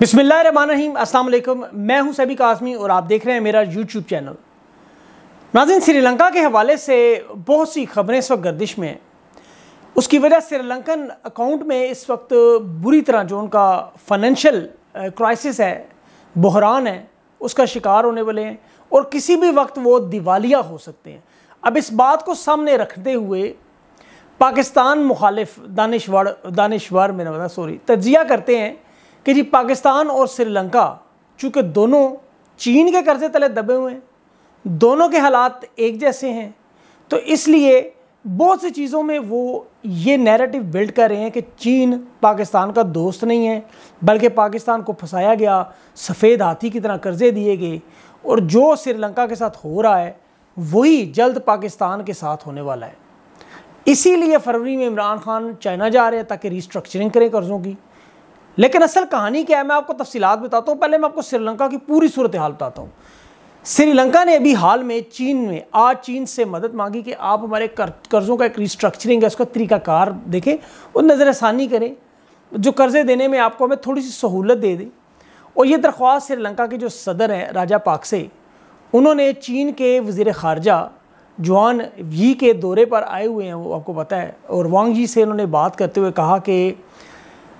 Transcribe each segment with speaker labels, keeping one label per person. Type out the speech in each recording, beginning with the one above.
Speaker 1: बिसमीम अल्लाम मैं हूं सभी काजमी और आप देख रहे हैं मेरा यूट्यूब चैनल नाजिन श्रीलंका के हवाले से बहुत सी खबरें इस वक्त गर्दिश में हैं उसकी वजह श्रीलंकन अकाउंट में इस वक्त बुरी तरह जो उनका फाइनेंशियल क्राइसिस है बहरान है उसका शिकार होने वाले हैं और किसी भी वक्त वो दिवालिया हो सकते हैं अब इस बात को सामने रखते हुए पाकिस्तान मुखालिफ दानश्वर दानश्वर मेरा सॉरी मतलब, तजिया करते हैं कि जी पाकिस्तान और श्रीलंका चूँकि दोनों चीन के कर्जे तले दबे हुए हैं दोनों के हालात एक जैसे हैं तो इसलिए बहुत सी चीज़ों में वो ये नैरेटिव बिल्ड कर रहे हैं कि चीन पाकिस्तान का दोस्त नहीं है बल्कि पाकिस्तान को फंसाया गया सफ़ेद हाथी की तरह कर्जे दिए गए और जो श्रीलंका के साथ हो रहा है वही जल्द पाकिस्तान के साथ होने वाला है इसीलिए फरवरी में इमरान खान चाइना जा रहे हैं ताकि रिस्ट्रक्चरिंग करें कर्ज़ों की लेकिन असल कहानी क्या है मैं आपको तफसीत बताता हूँ पहले मैं आपको श्रीलंका की पूरी सूरत हाल बताता हूँ श्रीलंका ने अभी हाल में चीन में आज चीन से मदद मांगी कि आप हमारे कर्ज़ों का एक रिस्ट्रक्चरिंग है उसका तरीकाकार देखें और नज़रसानी करें जो कर्ज़े देने में आपको हमें थोड़ी सी सहूलत दे दें और ये दरख्वास्त श्रीलंका के जो सदर हैं राजा पाक से उन्होंने चीन के वजीर खारजा जुआन वी के दौरे पर आए हुए हैं वो आपको पता है और वांग जी से उन्होंने बात करते हुए कहा कि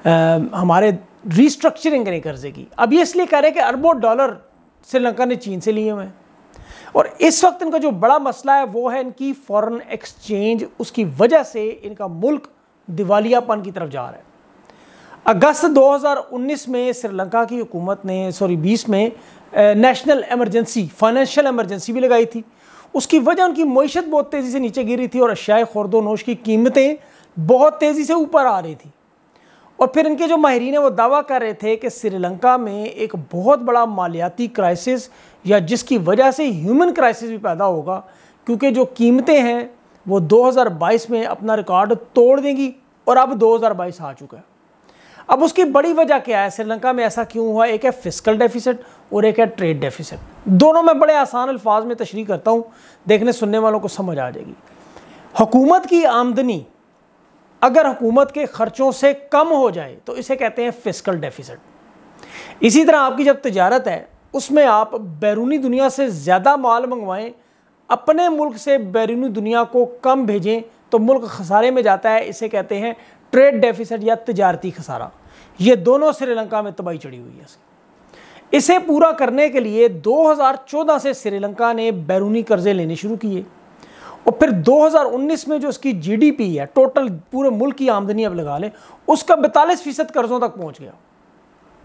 Speaker 1: हमारे रिस्ट्रक्चरिंग करें कर्जे की अब ये इसलिए कह रहे हैं कि अरबों डॉलर श्रीलंका ने चीन से लिए हुए हैं और इस वक्त इनका जो बड़ा मसला है वो है इनकी फॉरेन एक्सचेंज उसकी वजह से इनका मुल्क दिवालियापन की तरफ जा रहा है अगस्त 2019 में श्रीलंका की हुकूमत ने सॉरी 20 में नेशनल एमरजेंसी फाइनेंशियल एमरजेंसी भी लगाई थी उसकी वजह उनकी मीशत बहुत तेज़ी से नीचे गिरी थी और अशाए खुरदोनोश की कीमतें बहुत तेज़ी से ऊपर आ रही थी और फिर इनके जो माहरीन हैं वो दावा कर रहे थे कि श्रीलंका में एक बहुत बड़ा मालियाती क्राइसिस या जिसकी वजह से ह्यूमन क्राइसिस भी पैदा होगा क्योंकि जो कीमतें हैं वो 2022 में अपना रिकॉर्ड तोड़ देंगी और अब 2022 आ चुका है अब उसकी बड़ी वजह क्या है श्रीलंका में ऐसा क्यों हुआ एक है फिजिकल डेफिसिट और एक है ट्रेड डेफिसिट दोनों में बड़े आसान अल्फाज में तशरी करता हूँ देखने सुनने वालों को समझ आ जाएगी हुकूमत की आमदनी अगर हुकूमत के ख़र्चों से कम हो जाए तो इसे कहते हैं फिजिकल डेफिसिट इसी तरह आपकी जब तजारत है उसमें आप बैरूनी दुनिया से ज़्यादा माल मंगवाएं अपने मुल्क से बैरूनी दुनिया को कम भेजें तो मुल्क खसारे में जाता है इसे कहते हैं ट्रेड डेफिसिट या तजारती खसारा ये दोनों श्रीलंका में तबाही चढ़ी हुई है इसे पूरा करने के लिए 2014 से श्रीलंका ने बैरूनी कर्जे लेने शुरू किए और फिर 2019 में जो उसकी जीडीपी है टोटल पूरे मुल्क की आमदनी अब लगा लें उसका बैतालीस फीसद कर्ज़ों तक पहुंच गया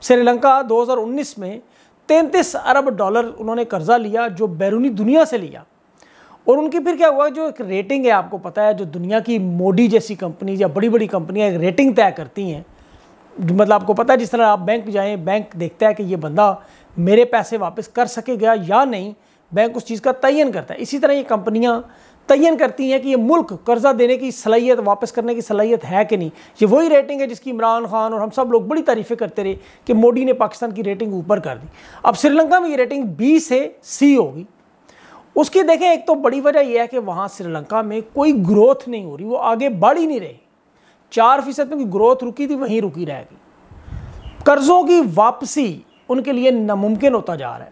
Speaker 1: श्रीलंका 2019 में 33 अरब डॉलर उन्होंने कर्ज़ा लिया जो बैरूनी दुनिया से लिया और उनकी फिर क्या हुआ जो एक रेटिंग है आपको पता है जो दुनिया की मोडी जैसी कंपनीज या बड़ी बड़ी कंपनियाँ एक रेटिंग तय करती हैं मतलब आपको पता है जिस तरह आप बैंक जाएँ बैंक देखता है कि ये बंदा मेरे पैसे वापस कर सकेगा या नहीं बैंक उस चीज़ का तयन करता है इसी तरह ये कंपनियाँ तयन करती हैं कि ये मुल्क कर्जा देने की सलाहियत वापस करने की सलाहियत है कि नहीं ये वही रेटिंग है जिसकी इमरान खान और हम सब लोग बड़ी तारीफ़ें करते रहे कि मोदी ने पाकिस्तान की रेटिंग ऊपर कर दी अब श्रीलंका में ये रेटिंग बी से सी होगी उसकी देखें एक तो बड़ी वजह यह है कि वहाँ श्रीलंका में कोई ग्रोथ नहीं हो रही वो आगे बढ़ ही नहीं रही चार फीसद में ग्रोथ रुकी थी वहीं रुकी रहेगी कर्ज़ों की वापसी उनके लिए नामुमकिन होता जा रहा है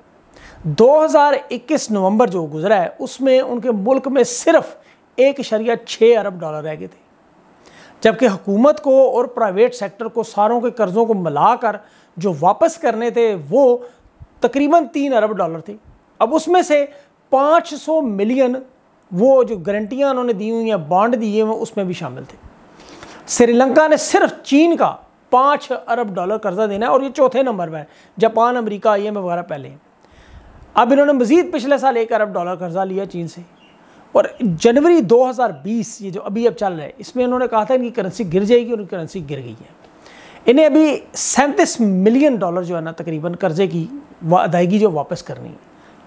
Speaker 1: 2021 नवंबर जो गुजरा है उसमें उनके मुल्क में सिर्फ एक शरिया छः अरब डॉलर रह गए थे जबकि हुकूमत को और प्राइवेट सेक्टर को सारों के कर्ज़ों को मिलाकर जो वापस करने थे वो तकरीबन तीन अरब डॉलर थे अब उसमें से 500 मिलियन वो जो गारंटियाँ उन्होंने दी हुई हैं बॉन्ड दिए हुए उसमें भी शामिल थे श्रीलंका ने सिर्फ चीन का पाँच अरब डॉलर कर्जा देना है और ये चौथे नंबर पर है जापान अमरीका आई एम वगैरह पहले हैं अब इन्होंने मज़ीद पिछले साल एक अरब डॉलर कर्जा लिया चीन से और जनवरी 2020 ये जो अभी अब चल रहा है इसमें इन्होंने कहा था इनकी करेंसी गिर जाएगी उनकी करेंसी गिर गई है इन्हें अभी सैंतीस मिलियन डॉलर जो है ना तकरीबन कर्जे की अदायगी जो वापस करनी है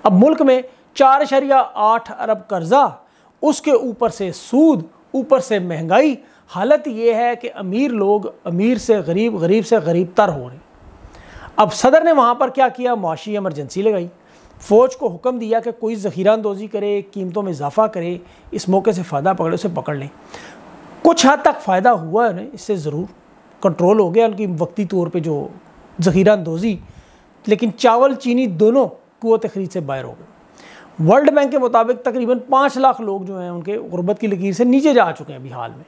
Speaker 1: अब मुल्क में चार अशरिया आठ अरब कर्जा उसके ऊपर से सूद ऊपर से महंगाई हालत ये है कि अमीर लोग अमीर से गरीब गरीब से गरीब तर हो रहे अब सदर ने वहाँ पर क्या किया मुआशी एमरजेंसी लगाई फ़ौज को हुक्म दिया कि कोई ज़खीरा अंदोज़ी करे कीमतों में इजाफा करे इस मौके से फ़ायदा पकड़े उसे पकड़ लें कुछ हद तक फ़ायदा हुआ है इससे ज़रूर कंट्रोल हो गया उनकी वक्ती तौर पर जो ज़खीरा अंदोज़ी लेकिन चावल चीनी दोनों कुत खरीद से बाहर हो गए वर्ल्ड बैंक के मुताबिक तकरीबन पाँच लाख लोग जो हैं उनके गुरबत की लकीर से नीचे जा चुके हैं अभी हाल में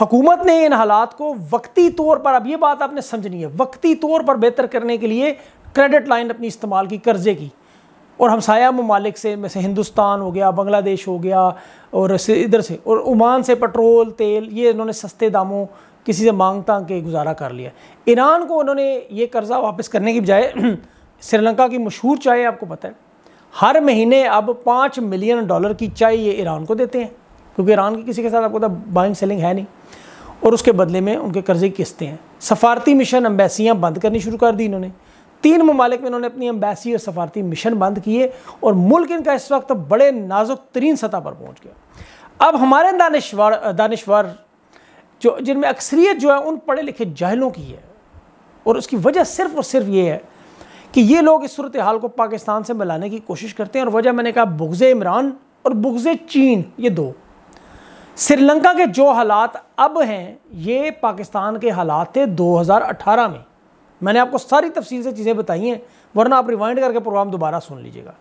Speaker 1: हुकूमत ने इन हालात को वक्ती तौर पर अब ये बात आपने समझनी है वक्ती तौर पर बेहतर करने के लिए क्रेडिट लाइन अपनी इस्तेमाल की कर्जे की और हमसाया ममालिक से जैसे हिंदुस्तान हो गया बांग्लादेश हो गया और इधर से और ओमान से पेट्रोल तेल ये इन्होंने सस्ते दामों किसी से मांग तांग के गुजारा कर लिया ईरान को उन्होंने ये कर्ज़ा वापस करने की बजाय श्रीलंका की मशहूर चाय आपको पता है हर महीने अब पाँच मिलियन डॉलर की चाय ये ईरान को देते हैं क्योंकि ईरान की किसी के साथ आपको पता बाइंग सेलिंग है नहीं और उसके बदले में उनके कर्ज़े किस्तें हैं सफारती मिशन अम्बेसियाँ बंद करनी शुरू कर दी इन्होंने तीन ममालिक में इन्होंने अपनी अम्बेसी और सफारती मिशन बंद किए और मुल्क इनका इस वक्त बड़े नाजुक तरीन सतह पर पहुँच गया अब हमारे दानश्वर दानश्वर जो जिनमें अक्सरियत जो है उन पढ़े लिखे जाहलों की है और उसकी वजह सिर्फ और सिर्फ ये है कि ये लोग इस सूरत हाल को पाकिस्तान से मिलाने की कोशिश करते हैं और वजह मैंने कहा बुगज़ इमरान और बुगज़ चीन ये दो श्रीलंका के जो हालात अब हैं ये पाकिस्तान के हालात थे 2018 में मैंने आपको सारी तफसील से चीज़ें बताई हैं वरना आप रिवाइंड करके प्रोग्राम दोबारा सुन लीजिएगा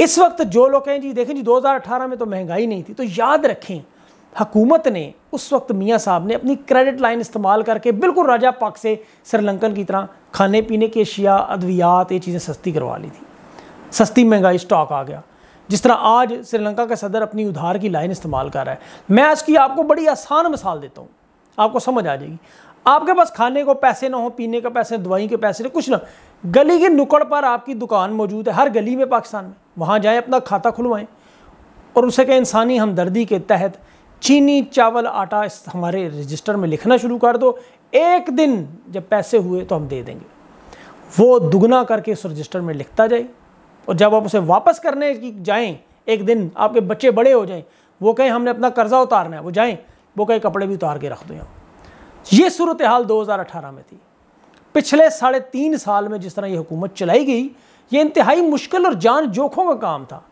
Speaker 1: इस वक्त जो लोग कहें जी देखें जी 2018 में तो महंगाई नहीं थी तो याद रखें हकूमत ने उस वक्त मियाँ साहब ने अपनी क्रेडिट लाइन इस्तेमाल करके बिल्कुल राजा पाक से श्रीलंकन की तरह खाने पीने की अशिया अद्वियात ये चीज़ें सस्ती करवा ली थी सस्ती महंगाई स्टॉक आ गया जिस तरह आज श्रीलंका का सदर अपनी उधार की लाइन इस्तेमाल कर रहा है मैं आज की आपको बड़ी आसान मिसाल देता हूँ आपको समझ आ जाएगी आपके पास खाने को पैसे ना हो पीने का पैसे दवाई के पैसे ना कुछ ना गली के नुकड़ पर आपकी दुकान मौजूद है हर गली में पाकिस्तान में वहाँ जाएँ अपना खाता खुलवाएँ और उसे कहें इंसानी हमदर्दी के तहत चीनी चावल आटा इस हमारे रजिस्टर में लिखना शुरू कर दो एक दिन जब पैसे हुए तो हम दे देंगे वो दुगना करके उस रजिस्टर में लिखता जाए और जब आप उसे वापस करने की जाएँ एक दिन आपके बच्चे बड़े हो जाएँ वो कहें हमने अपना कर्जा उतारना है वो जाएँ वो कहें कपड़े भी उतार के रख दो यहाँ ये सूरत हाल 2018 में थी पिछले साढ़े तीन साल में जिस तरह ये हुकूमत चलाई गई ये इंतहाई मुश्किल और जान जोखों का काम था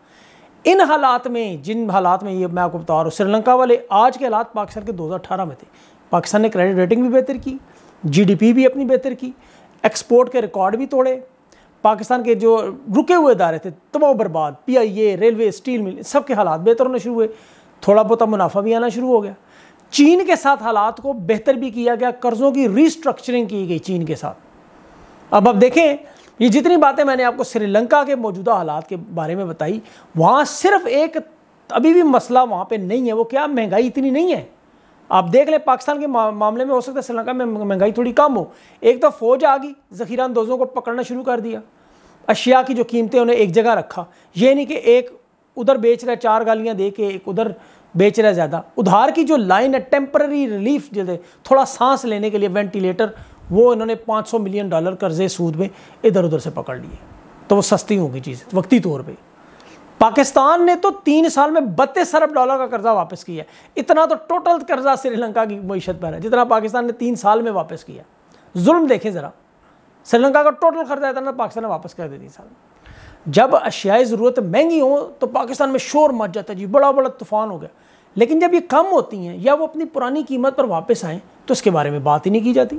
Speaker 1: इन हालात में जिन हालात में ये मैं आपको बता रहा हूँ श्रीलंका वाले आज के हालात पाकिस्तान के 2018 में थे पाकिस्तान ने क्रेडिट रेटिंग भी बेहतर की जीडीपी भी अपनी बेहतर की एक्सपोर्ट के रिकॉर्ड भी तोड़े पाकिस्तान के जो रुके हुए इदारे थे तबाह बर्बाद P I A railway steel mill सबके हालात बेहतर होने शुरू हुए थोड़ा बहुत मुनाफा भी आना शुरू हो गया चीन के साथ हालात को बेहतर भी किया गया कर्ज़ों की रीस्ट्रक्चरिंग की गई चीन के साथ अब अब देखें ये जितनी बातें मैंने आपको श्रीलंका के मौजूदा हालात के बारे में बताई वहाँ सिर्फ एक अभी भी मसला वहाँ पे नहीं है वो क्या महंगाई इतनी नहीं है आप देख लें पाकिस्तान के मामले में हो सकता है श्रीलंका में महंगाई थोड़ी कम हो एक तो फौज आ गई जखीरा अंदोजों को पकड़ना शुरू कर दिया अशिया की जो कीमतें उन्हें एक जगह रखा ये नहीं कि एक उधर बेच रहे चार गालियाँ दे के एक उधर बेच रहा है ज़्यादा उधार की जो लाइन है टेम्पररी रिलीफ जो थोड़ा सांस लेने के लिए वेंटिलेटर वो इन्होंने 500 मिलियन डॉलर कर्जे सूद में इधर उधर से पकड़ लिए तो वो सस्ती होगी चीज़ वक्ती तौर पर पाकिस्तान ने तो तीन साल में बत्तीस अरब डॉलर का कर्जा वापस किया इतना तो टोटल कर्जा श्रीलंका की मीशत पर है जितना पाकिस्तान ने तीन साल में वापस किया जुल्म देखें ज़रा श्रीलंका का टोटल कर्जा इतना पाकिस्तान ने वापस कर दिया तीन साल में जब अशियाई ज़रूरत महंगी हो तो पाकिस्तान में शोर मच जाता है जी बड़ा बड़ा तूफान हो गया लेकिन जब ये कम होती हैं या वो अपनी पुरानी कीमत पर वापस आएँ तो इसके बारे में बात ही नहीं की जाती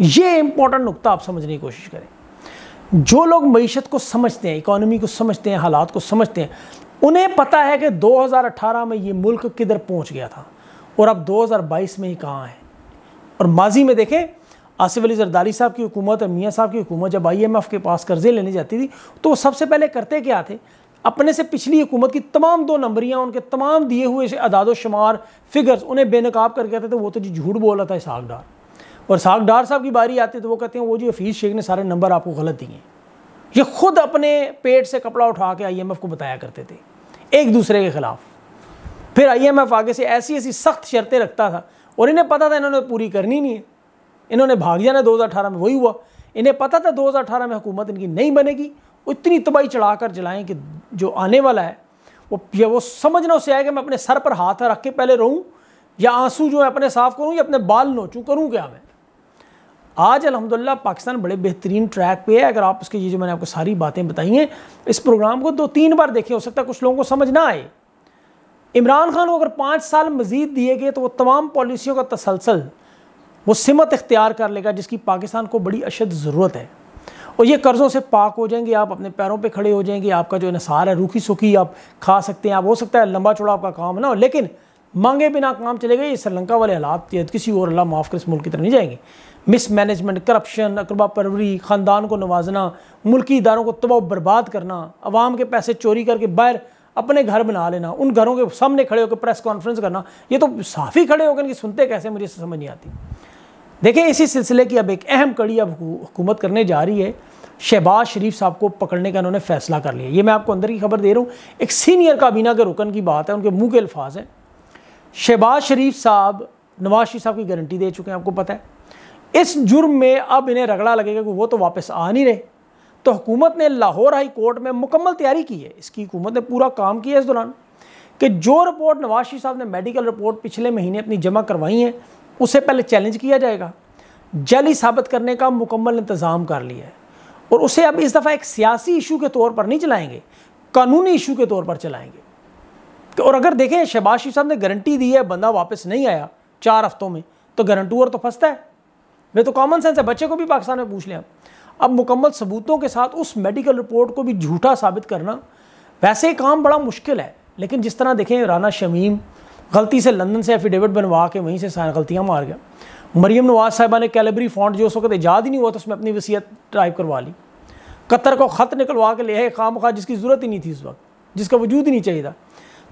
Speaker 1: ये इंपॉर्टेंट नुकता आप समझने की कोशिश करें जो लोग मीशत को समझते हैं इकोनॉमी को समझते हैं हालात को समझते हैं उन्हें पता है कि 2018 में ये मुल्क किधर पहुंच गया था और अब 2022 में ही कहाँ है और माजी में देखें आसिफ अली जरदारी साहब की हुकूमत और मियाँ साहब की हुकूमत जब आई के पास कर्जे लेने जाती थी तो वो सबसे पहले करते क्या थे अपने से पिछली हुकूमत की तमाम दो नंबरियाँ उनके तमाम दिए हुए अदाद शुमार फिगर्स उन्हें बेनकाब करके कहते थे वो तो जी झूठ बोल रहा था इसहाक डार और साग डार साहब की बारी आती तो वो कहते हैं वो जी हफीज़ शेख ने सारे नंबर आपको गलत दिए ये खुद अपने पेट से कपड़ा उठा के आईएमएफ को बताया करते थे एक दूसरे के ख़िलाफ़ फिर आईएमएफ आगे से ऐसी ऐसी सख्त शर्तें रखता था और इन्हें पता था इन्होंने पूरी करनी नहीं है इन्होंने भाग जाना अठारह में वही हुआ इन्हें पता था अठारह में हुकूमत इनकी नहीं बनेगी इतनी तबाही चढ़ा कर जलाएँ कि जो आने वाला है वो या वो समझ उसे आएगा मैं अपने सर पर हाथ रख के पहले रहूं या आंसू जो है अपने साफ़ करूँ या अपने बाल नोचू करूँ क्या मैं आज अलहमदिल्ला पाकिस्तान बड़े बेहतरीन ट्रैक पे है अगर आप उसके ये जो मैंने आपको सारी बातें बताई हैं इस प्रोग्राम को दो तीन बार देखें हो सकता है कुछ लोगों को समझ ना आए इमरान खान को अगर पाँच साल मजीद दिए गए तो वह तमाम पॉलिसियों का तसलसल वो सिमत इख्तियार कर लेगा जिसकी पाकिस्तान को बड़ी अशद ज़रूरत है तो ये कर्ज़ों से पाक हो जाएंगे आप अपने पैरों पे खड़े हो जाएंगे आपका जो इसार है रूखी सूखी आप खा सकते हैं आप हो सकता है लंबा चौड़ा आपका काम है ना लेकिन मांगे बिना काम चलेगा ये श्रीलंका वाले हालात किसी और अल्लाह माफ़ कर इस मुल्क की तरफ नहीं जाएंगे मिसमैनेजमेंट करप्शन अकरबा परवरी ख़ानदान को नवाजना मुल्की इदारों को तबाह बर्बाद करना आवाम के पैसे चोरी करके बाहर अपने घर बना लेना उन घरों के सामने खड़े होकर प्रेस कॉन्फ्रेंस करना ये तो साफ ही खड़े होकर कि सुनते कैसे मुझे समझ नहीं आती देखें इसी सिलसिले की अब एक अहम कड़ी अब हुकूमत करने जा रही है शहबाज शरीफ साहब को पकड़ने का इन्होंने फैसला कर लिया ये मैं आपको अंदर की खबर दे रहा हूँ एक सीनियर काबीना के रुकन की बात है उनके मुँह के अल्फाज हैं शहबाज शरीफ साहब नवाज शरीफ साहब की गारंटी दे चुके हैं आपको पता है इस जुर्म में अब इन्हें रगड़ा लगेगा कि वो तो वापस आ नहीं रहे तो हुकूमत ने लाहौर हाई कोर्ट में मुकम्मल तैयारी की है इसकी हुकूमत ने पूरा काम किया इस दौरान कि जो रिपोर्ट नवाज शरीफ साहब ने मेडिकल रिपोर्ट पिछले महीने अपनी जमा करवाई है उसे पहले चैलेंज किया जाएगा जली साबित करने का मुकम्मल इंतज़ाम कर लिया है और उसे अब इस दफ़ा एक सियासी इशू के तौर पर नहीं चलाएंगे कानूनी इशू के तौर पर चलाएंगे और अगर देखें शहबाज शरीफ साहब ने गारंटी दी है बंदा वापस नहीं आया चार हफ्तों में तो गारंटूअर तो फंसता है मैं तो कॉमन सेंस है बच्चे को भी पाकिस्तान में पूछ लिया अब मुकम्मल सबूतों के साथ उस मेडिकल रिपोर्ट को भी झूठा साबित करना वैसे काम बड़ा मुश्किल है लेकिन जिस तरह देखें राना शमीम गलती से लंदन से एफिडेविट बनवा के वहीं से गलतियाँ मार गया मरीम नवाज साहिबा ने कैलबरी फॉन्ट जो उस वक्त ईजाद ही नहीं हुआ था उसमें अपनी वसीयत टाइप करवा ली कतर को ख़त निकलवा के ले आए खाम खा जिसकी ज़रूरत ही नहीं थी उस वक्त जिसका वजूद ही नहीं चाहिए था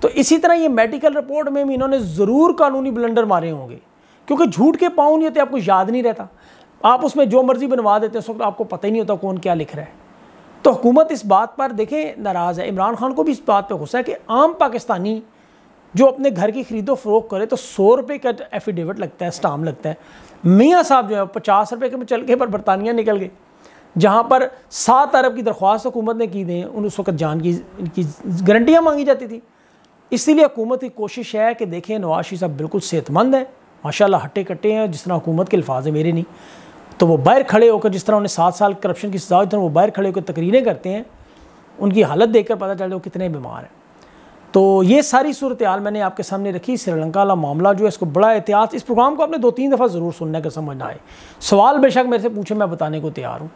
Speaker 1: तो इसी तरह ये मेडिकल रिपोर्ट में भी इन्होंने ज़रूर कानूनी ब्लंडर मारे होंगे क्योंकि झूठ के पाँव नहीं होते आपको याद नहीं रहता आप उसमें जो मर्ज़ी बनवा देते हैं उस वक्त आपको पता ही नहीं होता कौन क्या लिख रहा है तो हुकूमत इस बात पर देखें नाराज़ है इमरान खान को भी इस बात पर गुस्सा है कि आम पाकिस्तानी जो अपने घर की खरीदो फरोख करे तो सौ रुपये का एफिडेविट लगता है स्टाम लगता है मियाँ साहब जो है पचास रुपये के चल गए पर बरतानिया निकल गए जहाँ पर सात अरब की दरख्वास्त हुकूमत ने की दें उन उस वक्त जान की इनकी गारंटियाँ मांगी जाती थी इसीलिए हुकूमत की कोशिश है कि देखें नवाज शरीफ साहब बिल्कुल सेहतमंद हैं माशाल्लाह हट्टे कट्टे हैं जिस तरह हुकूमत के अल्फाज हैं मेरे नहीं तो वो बाहर खड़े होकर जिस तरह उन्हें सात साल करप्शन की सजा जिस तरह वो बाहर खड़े होकर तकरीरें करते हैं उनकी हालत देख कर पता चल जाए वो कितने बीमार हैं तो ये सारी सूरत हाल मैंने आपके सामने रखी श्रीलंका वाला मामला जो है इसको बड़ा एहतियात इस प्रोग्राम को आपने दो तीन दफ़ा ज़रूर सुनने का समझना है सवाल बेशक मेरे से पूछे मैं बताने को तैयार हूँ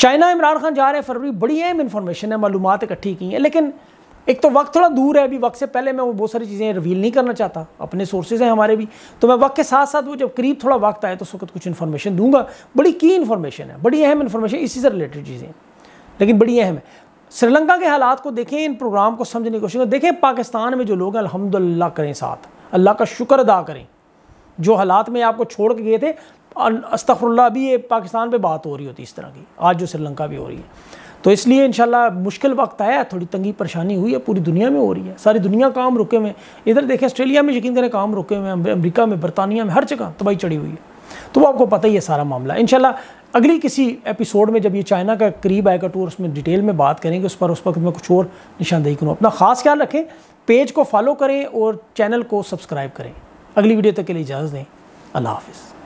Speaker 1: चाइना इमरान खान जा रहे हैं फरवरी बड़ी अहम इन्फॉर्मेशन है मालूम इकट्ठी की हैं लेकिन एक तो वक्त थोड़ा दूर है अभी वक्त से पहले मैं वो बहुत सारी चीज़ें रिवील नहीं करना चाहता अपने सोर्सेज हैं हमारे भी तो मैं वक्त के साथ साथ वो जब करीब थोड़ा वक्त आए तो उस वक्त कुछ इन्फॉर्मेशन दूंगा बड़ी की इन्फॉर्मेशन है बड़ी अहम इन्फॉर्मेशन इसी से रिलेटेड चीज़ें लेकिन बड़ी अहम है श्रीलंका के हालात को देखें इन प्रोग्राम को समझने की कोशिश करें देखें पाकिस्तान में जो लोग हैं अलहमदिल्ला करें साथ अल्लाह का शुक्र अदा करें जो हालात में आपको छोड़ के गए थे अस्तफरल्ला भी ये पाकिस्तान पे बात हो रही होती इस तरह की आज जो श्रीलंका भी हो रही है तो इसलिए इन मुश्किल वक्त आया थोड़ी तंगी परेशानी हुई है पूरी दुनिया में हो रही है सारी दुनिया काम रुके हुए इधर देखें ऑस्ट्रेलिया में यकीन करें काम रुके हुए हैं अमरीका में बरतानिया में हर जगह तबाही चढ़ी हुई है तो वो आपको पता ही है सारा मामला इन अगली किसी एपिसोड में जब ये चाइना का करीब आएगा टूर तो उसमें डिटेल में बात करेंगे उस पर उस वक्त मैं कुछ और निशानदेही करूँ अपना ख़ास ख्याल रखें पेज को फॉलो करें और चैनल को सब्सक्राइब करें अगली वीडियो तक के लिए इजाज़त दें अल्लाह हाफिज़